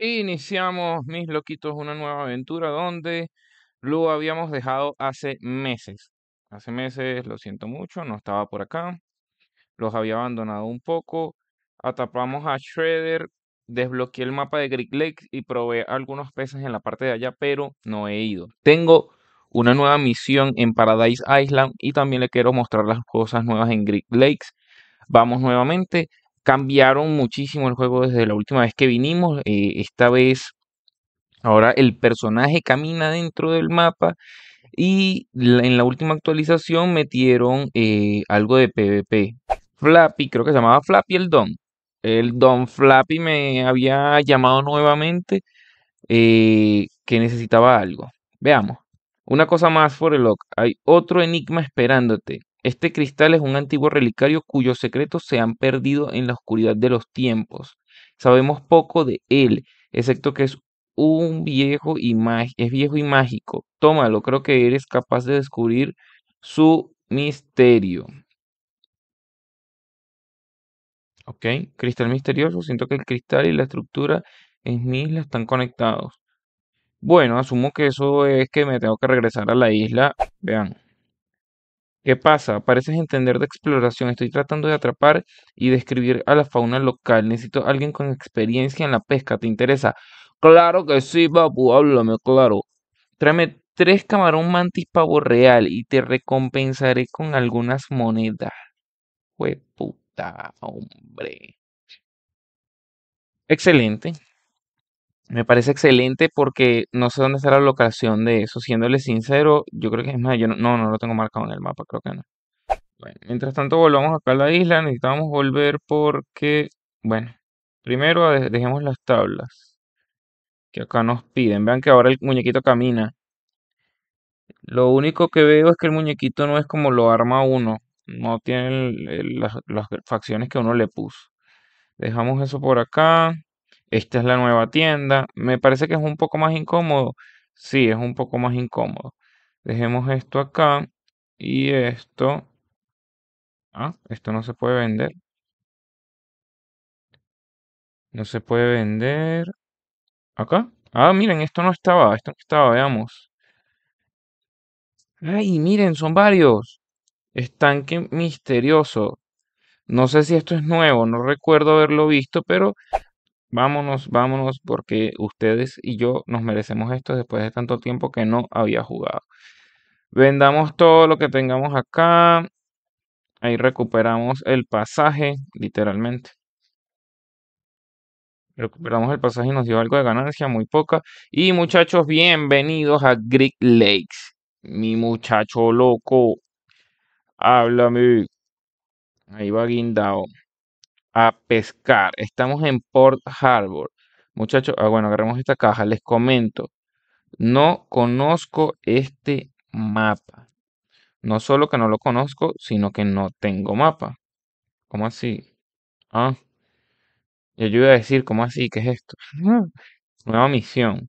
Iniciamos, mis loquitos, una nueva aventura donde lo habíamos dejado hace meses. Hace meses, lo siento mucho, no estaba por acá. Los había abandonado un poco. Atapamos a Shredder, desbloqueé el mapa de Great Lakes y probé algunos peces en la parte de allá, pero no he ido. Tengo una nueva misión en Paradise Island y también le quiero mostrar las cosas nuevas en Great Lakes. Vamos nuevamente cambiaron muchísimo el juego desde la última vez que vinimos. Eh, esta vez, ahora el personaje camina dentro del mapa. Y en la última actualización metieron eh, algo de PvP. Flappy, creo que se llamaba Flappy el Don. El Don Flappy me había llamado nuevamente eh, que necesitaba algo. Veamos. Una cosa más, Forelock. Hay otro enigma esperándote. Este cristal es un antiguo relicario cuyos secretos se han perdido en la oscuridad de los tiempos. Sabemos poco de él, excepto que es un viejo y es viejo y mágico. Tómalo, creo que eres capaz de descubrir su misterio. Ok, cristal misterioso. Siento que el cristal y la estructura en mi isla están conectados. Bueno, asumo que eso es que me tengo que regresar a la isla. Vean. ¿Qué pasa? Pareces entender de exploración. Estoy tratando de atrapar y describir a la fauna local. Necesito a alguien con experiencia en la pesca. ¿Te interesa? Claro que sí, papu. Háblame, claro. Tráeme tres camarón mantis pavo real y te recompensaré con algunas monedas. Hue puta, hombre. Excelente. Me parece excelente porque no sé dónde está la locación de eso. Siéndole sincero, yo creo que es más, yo no, no, lo tengo marcado en el mapa, creo que no. Bueno, mientras tanto volvamos acá a la isla, necesitamos volver porque, bueno, primero dejemos las tablas que acá nos piden. Vean que ahora el muñequito camina. Lo único que veo es que el muñequito no es como lo arma uno, no tiene las facciones que uno le puso. Dejamos eso por acá esta es la nueva tienda. Me parece que es un poco más incómodo. Sí, es un poco más incómodo. Dejemos esto acá y esto. Ah, esto no se puede vender. No se puede vender. Acá. Ah, miren, esto no estaba. Esto no estaba, veamos. Ay, miren, son varios. Estanque misterioso. No sé si esto es nuevo, no recuerdo haberlo visto, pero Vámonos, vámonos, porque ustedes y yo nos merecemos esto después de tanto tiempo que no había jugado. Vendamos todo lo que tengamos acá. Ahí recuperamos el pasaje, literalmente. Recuperamos el pasaje y nos dio algo de ganancia, muy poca. Y muchachos, bienvenidos a Greek Lakes. Mi muchacho loco. Háblame. Ahí va Guindao a pescar. Estamos en Port Harbor. Muchachos, ah, bueno, agarremos esta caja. Les comento, no conozco este mapa. No solo que no lo conozco, sino que no tengo mapa. ¿Cómo así? Ah, yo a decir, ¿cómo así? que es esto? Nueva misión.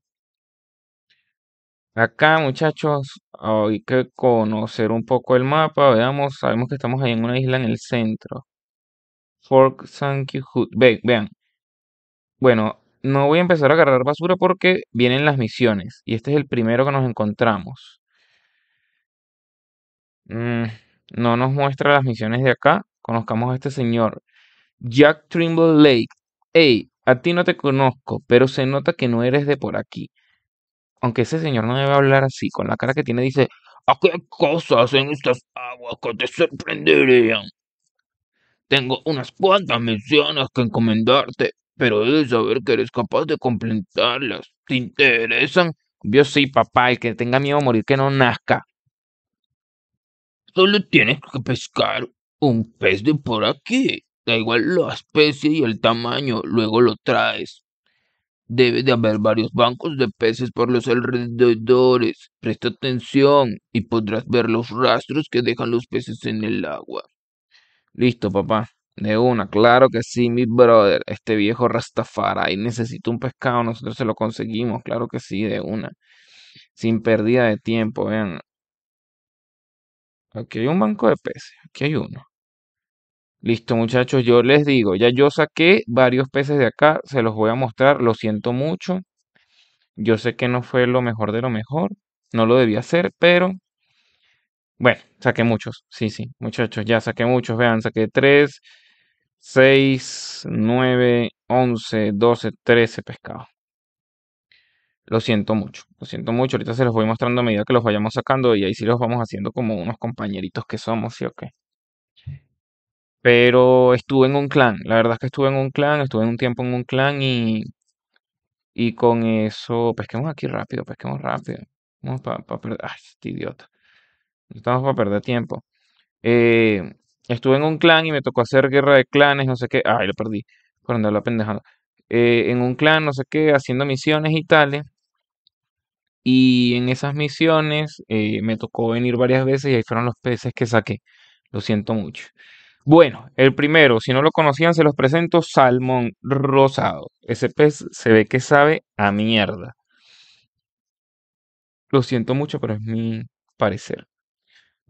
Acá, muchachos, hay que conocer un poco el mapa. Veamos, sabemos que estamos ahí en una isla en el centro. Fork, thank hood. Ve, vean. Bueno, no voy a empezar a agarrar basura porque vienen las misiones. Y este es el primero que nos encontramos. Mm, no nos muestra las misiones de acá. Conozcamos a este señor. Jack Trimble Lake. Hey, a ti no te conozco, pero se nota que no eres de por aquí. Aunque ese señor no debe hablar así, con la cara que tiene dice, ¿a qué cosas en estas aguas que te sorprenderían? Tengo unas cuantas menciones que encomendarte, pero debes saber que eres capaz de completarlas. ¿Te interesan? Yo sí, papá, y que tenga miedo a morir que no nazca. Solo tienes que pescar un pez de por aquí. Da igual la especie y el tamaño, luego lo traes. Debe de haber varios bancos de peces por los alrededores. Presta atención y podrás ver los rastros que dejan los peces en el agua. Listo, papá. De una, claro que sí, mi brother. Este viejo Rastafari necesita un pescado, nosotros se lo conseguimos, claro que sí, de una. Sin pérdida de tiempo, vean. Aquí hay un banco de peces, aquí hay uno. Listo, muchachos, yo les digo, ya yo saqué varios peces de acá, se los voy a mostrar, lo siento mucho. Yo sé que no fue lo mejor de lo mejor, no lo debía hacer, pero bueno, saqué muchos, sí, sí, muchachos, ya saqué muchos, vean, saqué 3, 6, 9, 11, 12, 13 pescados. Lo siento mucho, lo siento mucho, ahorita se los voy mostrando a medida que los vayamos sacando y ahí sí los vamos haciendo como unos compañeritos que somos, sí o qué. Pero estuve en un clan, la verdad es que estuve en un clan, estuve un tiempo en un clan y, y con eso, pesquemos aquí rápido, pesquemos rápido. Vamos para Ay, este idiota estamos para perder tiempo. Eh, estuve en un clan y me tocó hacer guerra de clanes, no sé qué. Ay, lo perdí. Por andar la pendejada. Eh, en un clan, no sé qué, haciendo misiones y tales. Y en esas misiones eh, me tocó venir varias veces y ahí fueron los peces que saqué. Lo siento mucho. Bueno, el primero, si no lo conocían, se los presento, salmón rosado. Ese pez se ve que sabe a mierda. Lo siento mucho, pero es mi parecer.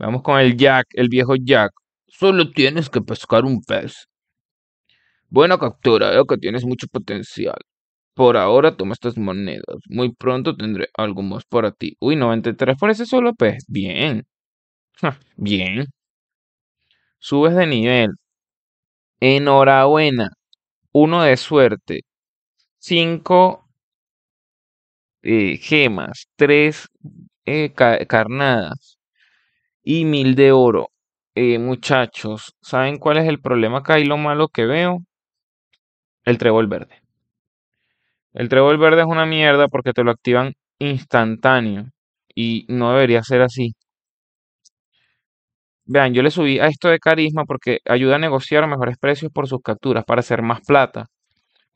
Vamos con el Jack, el viejo Jack. Solo tienes que pescar un pez. Buena captura, veo que tienes mucho potencial. Por ahora toma estas monedas. Muy pronto tendré algo más para ti. Uy, 93 por ese solo pez. Bien. bien. Subes de nivel. Enhorabuena. Uno de suerte. Cinco eh, gemas. Tres eh, carnadas y mil de oro. Eh, muchachos, ¿saben cuál es el problema acá y lo malo que veo? El trébol verde. El trébol verde es una mierda porque te lo activan instantáneo y no debería ser así. Vean, yo le subí a esto de carisma porque ayuda a negociar mejores precios por sus capturas para hacer más plata.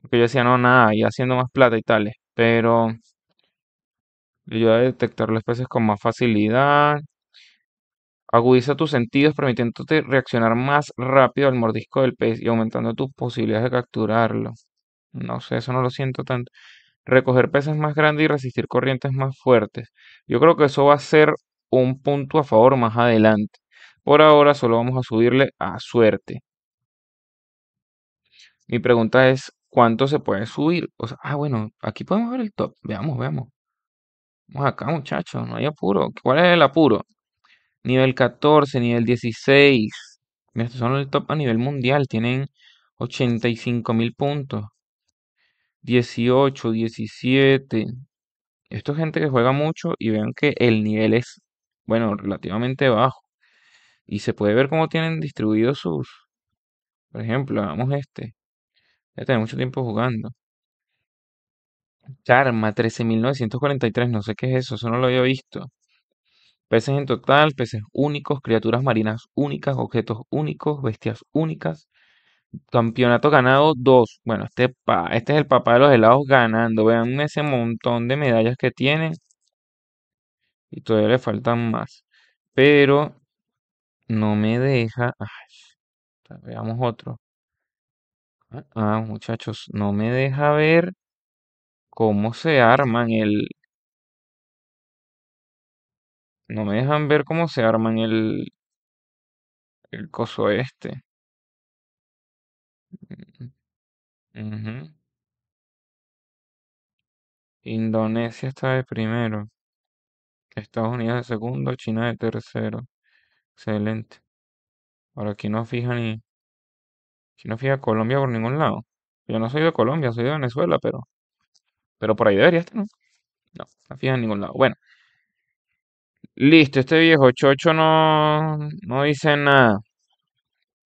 Porque yo decía, no, nada, Y haciendo más plata y tales. Pero yo a detectar los peces con más facilidad. Agudiza tus sentidos permitiéndote reaccionar más rápido al mordisco del pez y aumentando tus posibilidades de capturarlo. No sé, eso no lo siento tanto. Recoger peces más grandes y resistir corrientes más fuertes. Yo creo que eso va a ser un punto a favor más adelante. Por ahora solo vamos a subirle a suerte. Mi pregunta es, ¿cuánto se puede subir? ah, bueno, aquí podemos ver el top. Veamos, veamos. Vamos acá, muchachos, no hay apuro. ¿Cuál es el apuro? nivel 14, nivel 16. Estos son el top a nivel mundial. Tienen 85.000 puntos. 18, 17. Esto es gente que juega mucho y vean que el nivel es, bueno, relativamente bajo. Y se puede ver cómo tienen distribuidos sus. Por ejemplo, hagamos este. Ya tiene mucho tiempo jugando. Charma 13.943, no sé qué es eso, eso no lo había visto. Peces en total, peces únicos, criaturas marinas únicas, objetos únicos, bestias únicas. Campeonato ganado 2. Bueno, este, este es el papá de los helados ganando. Vean ese montón de medallas que tiene. Y todavía le faltan más. Pero no me deja. veamos otro. Ah, ah, muchachos, no me deja ver cómo se arman el, no me dejan ver cómo se arman el, el coso este. Indonesia está de primero. Estados Unidos de segundo, China de tercero. Excelente. Ahora aquí no fija ni... Aquí no fija Colombia por ningún lado. Yo no soy de Colombia, soy de Venezuela, pero... Pero por ahí debería estar, ¿no? No, no fija en ningún lado. Bueno. Listo, este viejo chocho no, no dice nada.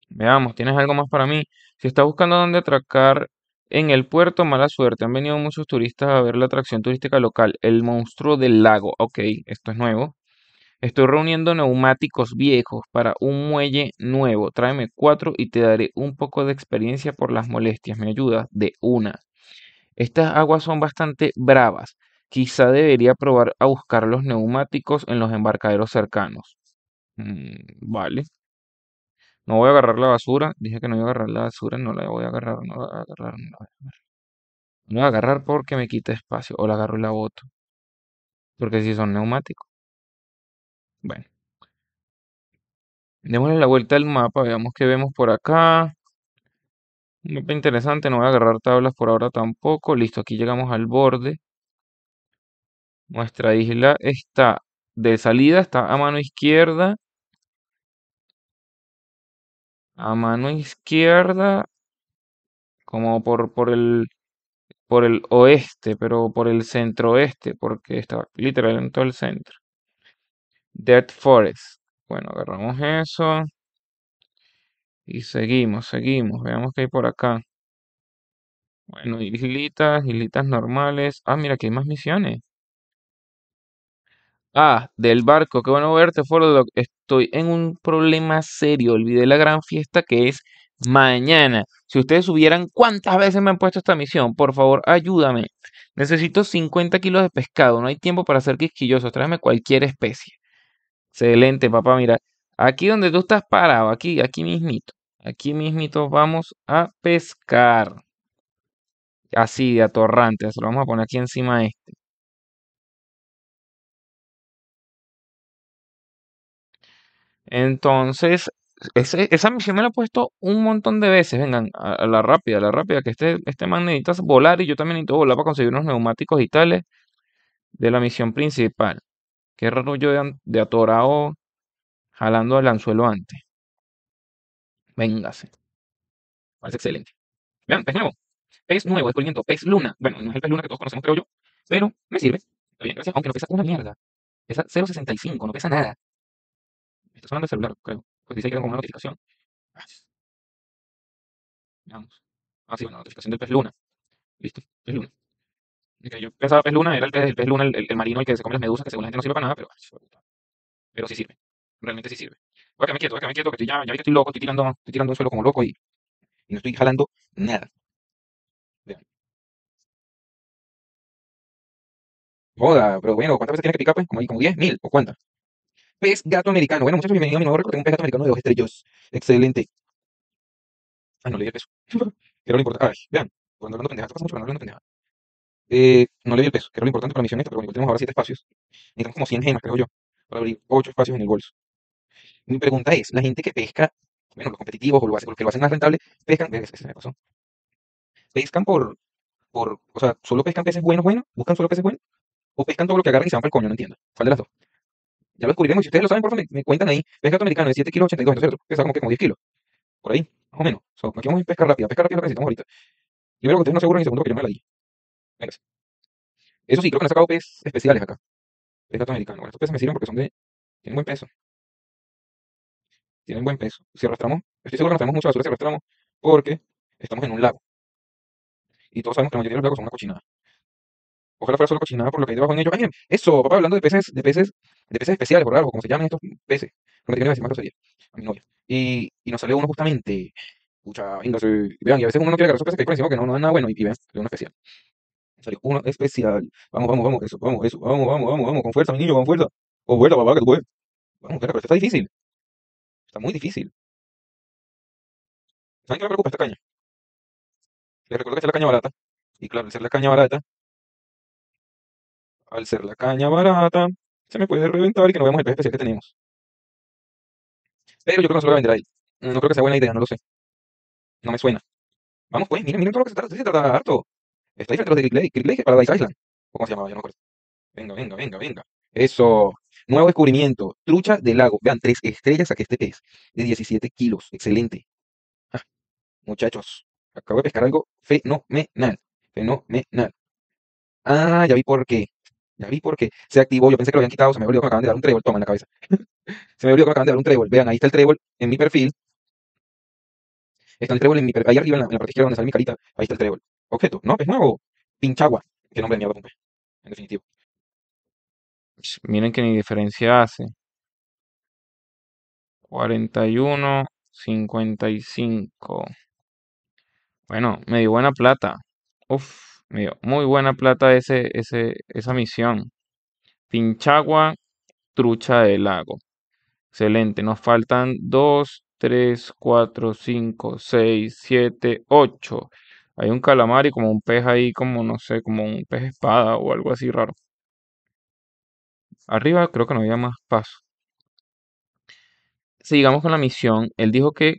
Veamos, ¿tienes algo más para mí? Si estás buscando dónde atracar en el puerto, mala suerte. Han venido muchos turistas a ver la atracción turística local, el monstruo del lago. Ok, esto es nuevo. Estoy reuniendo neumáticos viejos para un muelle nuevo. Tráeme cuatro y te daré un poco de experiencia por las molestias. Me ayudas de una. Estas aguas son bastante bravas. Quizá debería probar a buscar los neumáticos en los embarcaderos cercanos. Mm, vale. No voy a agarrar la basura. Dije que no iba a agarrar la basura. No la voy a agarrar. No la voy a agarrar. No voy a agarrar, porque me quita espacio. O la agarro en la boto. Porque si son neumáticos. Bueno. Démosle la vuelta al mapa. Veamos qué vemos por acá. Un mapa interesante. No voy a agarrar tablas por ahora tampoco. Listo. Aquí llegamos al borde. Nuestra isla está de salida, está a mano izquierda. A mano izquierda, como por, por el por el oeste, pero por el centro oeste, porque está literal en todo el centro. Dead Forest. Bueno, agarramos eso. Y seguimos, seguimos. Veamos qué hay por acá. Bueno, islitas, islitas normales. Ah, mira, que hay más misiones. Ah, del barco, qué bueno verte, Fordoc. Estoy en un problema serio. Olvidé la gran fiesta que es mañana. Si ustedes supieran cuántas veces me han puesto esta misión, por favor, ayúdame. Necesito 50 kilos de pescado. No hay tiempo para ser quisquilloso. Tráeme cualquier especie. Excelente, papá. Mira, aquí donde tú estás parado, aquí, aquí mismito. Aquí mismito vamos a pescar. Así, de atorrante. Se lo vamos a poner aquí encima este. Entonces, esa misión me la he puesto un montón de veces. Vengan, a, la rápida, a la rápida, que este, este man necesita volar y yo también necesito volar para conseguir unos neumáticos y tales de la misión principal. Qué raro yo de, atorado jalando el anzuelo antes. Véngase. Parece excelente. Vean, pez nuevo. Pez nuevo, descubrimiento. Pez luna. Bueno, no es el pez luna que todos conocemos, creo yo. Pero me sirve. bien, gracias. Aunque no pesa una mierda. Pesa 0.65, no pesa nada. Está sonando el celular, creo. Pues dice que tengo una notificación. Veamos. Ah, sí, bueno, notificación del pez luna. Listo, pez luna. Que yo pensaba pez luna, era el pez, pez luna, el, marino, el que se come las medusas, que según la gente no sirve para nada, pero, pero sí sirve. Realmente sí sirve. Voy a me quieto, voy a me quieto, que estoy ya, ya estoy loco, estoy tirando, estoy tirando el suelo como loco y, y no estoy jalando nada. Vean. Joda, pero bueno, ¿cuántas veces tiene que picar, pues? Como, como 10, mil, ¿o cuántas? pez gato americano. Bueno, muchachos, bienvenidos a mi nuevo récord. Tengo un pez gato americano de dos estrellas. Excelente. Ah, no leí el peso. Pero lo importante. Ay, vean. Cuando hablando pendeja, pasa mucho cuando hablando pendeja. Eh, no leí el peso, que era lo importante para la misión esta, pero bueno, tenemos ahora siete espacios. Necesitamos como 100 gemas, creo yo, para abrir ocho espacios en el bolso. Mi pregunta es, la gente que pesca, bueno, los competitivos o lo hace, los que lo hacen más rentable, pescan, ¿Qué Se me pasó. Pescan por, por, o sea, solo pescan peces buenos, buenos, buscan solo peces buenos, o pescan todo lo que agarran y se van para el coño, no entiendo. ¿Cuál de las dos? Ya lo descubriremos. Si ustedes lo saben, por favor, me, cuentan ahí. Pez gato americano de 7 kilos 82. Entonces, pesa como que como 10 kilos. Por ahí, más o menos. aquí vamos a pescar rápida. Pescar rápido lo que necesitamos ahorita. Primero, que ustedes no en y segundo, que yo no la di. Venga. Eso sí, creo que han sacado peces especiales acá. Pez gato americano. Bueno, estos peces me sirven porque son de. Tienen buen peso. Tienen buen peso. Si arrastramos, estoy seguro que arrastramos mucha basura si arrastramos porque estamos en un lago. Y todos sabemos que la mayoría de los lagos son una cochinada. Ojalá fuera solo cochinada por lo que hay debajo en ellos. eso, papá, hablando de peces, de peces de peces especiales, por algo, como se llaman estos peces. a tiene más sería. a mi novia. Y, y nos salió uno justamente, pucha, venga, vean, y a veces uno no quiere agarrar esos peces que hay por encima que no, no dan nada bueno, y, y vean, salió uno especial. Salió uno especial. Vamos, vamos, vamos, eso, vamos, eso, vamos, vamos, vamos, vamos, con fuerza, mi niño, con fuerza. O fuerza, papá, que tú puedes. Vamos, pero esto está difícil. Está muy difícil. ¿Saben qué me preocupa esta caña? Les recuerdo que es la caña barata. Y claro, al ser la caña barata, al ser la caña barata, se me puede reventar y que no veamos el pez especial que tenemos. Pero yo creo que no se lo voy a vender ahí. No creo que sea buena idea, no lo sé. No me suena. Vamos pues, miren, miren todo lo que se trata, se trata harto. está frente a de Great Lake, para Paradise Island. ¿Cómo se llamaba? Yo no recuerdo. Venga, venga, venga, venga. Eso. Nuevo descubrimiento. Trucha del lago. Vean, tres estrellas a que este pez. De 17 kilos. Excelente. Ah, muchachos, acabo de pescar algo fenomenal. Fenomenal. Ah, ya vi por qué. Ya vi porque se activó, yo pensé que lo habían quitado, se me olvidó que me acaban de dar un trébol, toma en la cabeza. se me olvidó que me acaban de dar un trébol. Vean, ahí está el trébol en mi perfil. Está el trébol en mi perfil, ahí arriba en la, parte izquierda donde sale mi carita, ahí está el trébol. Objeto, no, es nuevo. Pinchagua. que nombre de mierda, En definitivo. Miren que ni diferencia hace. 41, 55. Bueno, me dio buena plata. Uf muy buena plata ese, esa misión. Pinchagua, trucha del lago. Excelente. Nos faltan 2, 3, 4, 5, 6, 7, 8. Hay un calamar y como un pez ahí, como no sé, como un pez espada o algo así raro. Arriba creo que no había más paso. Sigamos con la misión. Él dijo que.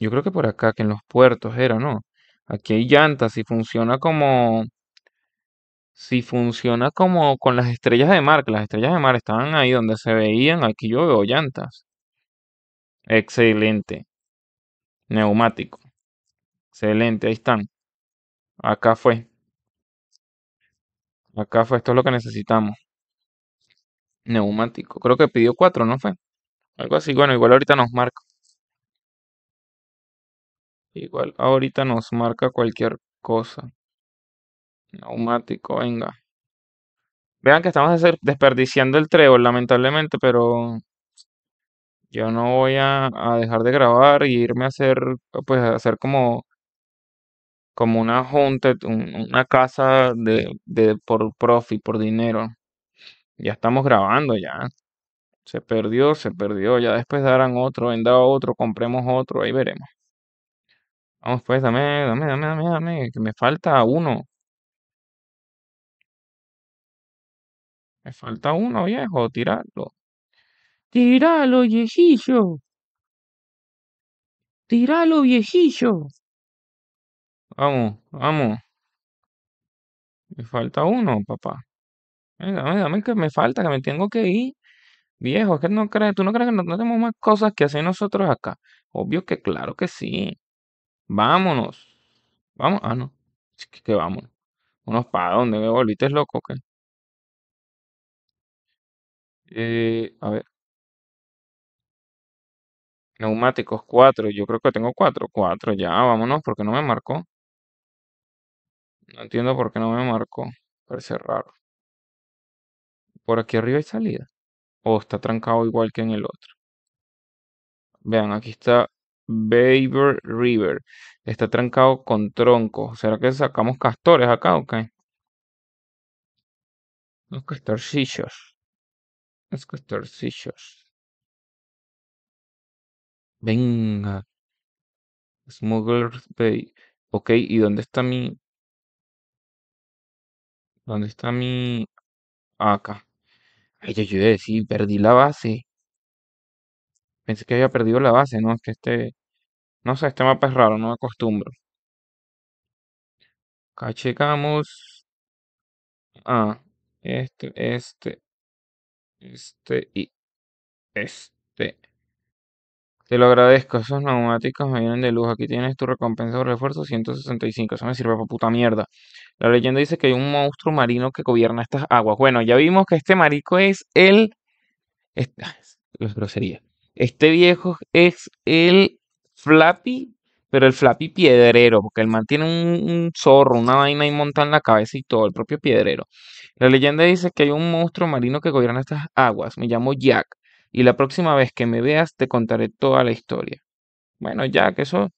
Yo creo que por acá, que en los puertos era, ¿no? Aquí hay llantas si funciona como. Si funciona como con las estrellas de mar, que las estrellas de mar estaban ahí donde se veían, aquí yo veo llantas. Excelente. Neumático. Excelente, ahí están. Acá fue. Acá fue, esto es lo que necesitamos. Neumático. Creo que pidió cuatro, ¿no fue? Algo así. Bueno, igual ahorita nos marca. Igual ahorita nos marca cualquier cosa. Neumático, venga. Vean que estamos desperdiciando el trébol, lamentablemente, pero yo no voy a, dejar de grabar y irme a hacer, pues, a hacer como, como una junta, una casa de, por profit, por dinero. Ya estamos grabando ya. Se perdió, se perdió. Ya después darán otro, venda otro, compremos otro, ahí veremos. Vamos pues, dame, dame, dame, dame, dame, que me falta uno. Me falta uno, viejo, tiralo. Tiralo, viejillo. Tiralo, viejillo. Vamos, vamos. Me falta uno, papá. Dame, dame que me falta, que me tengo que ir. Viejo, es que no crees, tú no crees que no tenemos más cosas que hacer nosotros acá. Obvio que claro que sí. Vámonos. Vamos. Ah, no. Es que, vamos? vámonos. ¿Unos para dónde? ¿Me volviste loco? ¿Qué? Eh, a ver. Neumáticos, cuatro. Yo creo que tengo cuatro. Cuatro, ya, vámonos, porque no me marcó. No entiendo por qué no me marcó. Parece raro. Por aquí arriba hay salida. O está trancado igual que en el otro. Vean, aquí está Beaver River. Está trancado con troncos. ¿Será que sacamos castores acá o okay? Los castorcillos. Los castorcillos. Venga. Smuggler's Bay. Ok, ¿y dónde está mi...? ¿Dónde está mi...? Ah, acá. Ay, yo, yo Sí, perdí la base. Pensé que había perdido la base, ¿no? Es que este... No sé, este mapa es raro, no me acostumbro. cachecamos Ah, este, este, este y este. Te lo agradezco, esos neumáticos me vienen de luz. Aquí tienes tu recompensa de refuerzo. 165. Eso me sirve para puta mierda. La leyenda dice que hay un monstruo marino que gobierna estas aguas. Bueno, ya vimos que este marico es el. Este... grosería. groserías. Este viejo es el Flappy, pero el Flappy piedrero, porque el man tiene un, zorro, una vaina y monta en la cabeza y todo, el propio piedrero. La leyenda dice que hay un monstruo marino que gobierna estas aguas, me llamo Jack, y la próxima vez que me veas te contaré toda la historia. Bueno, Jack, eso...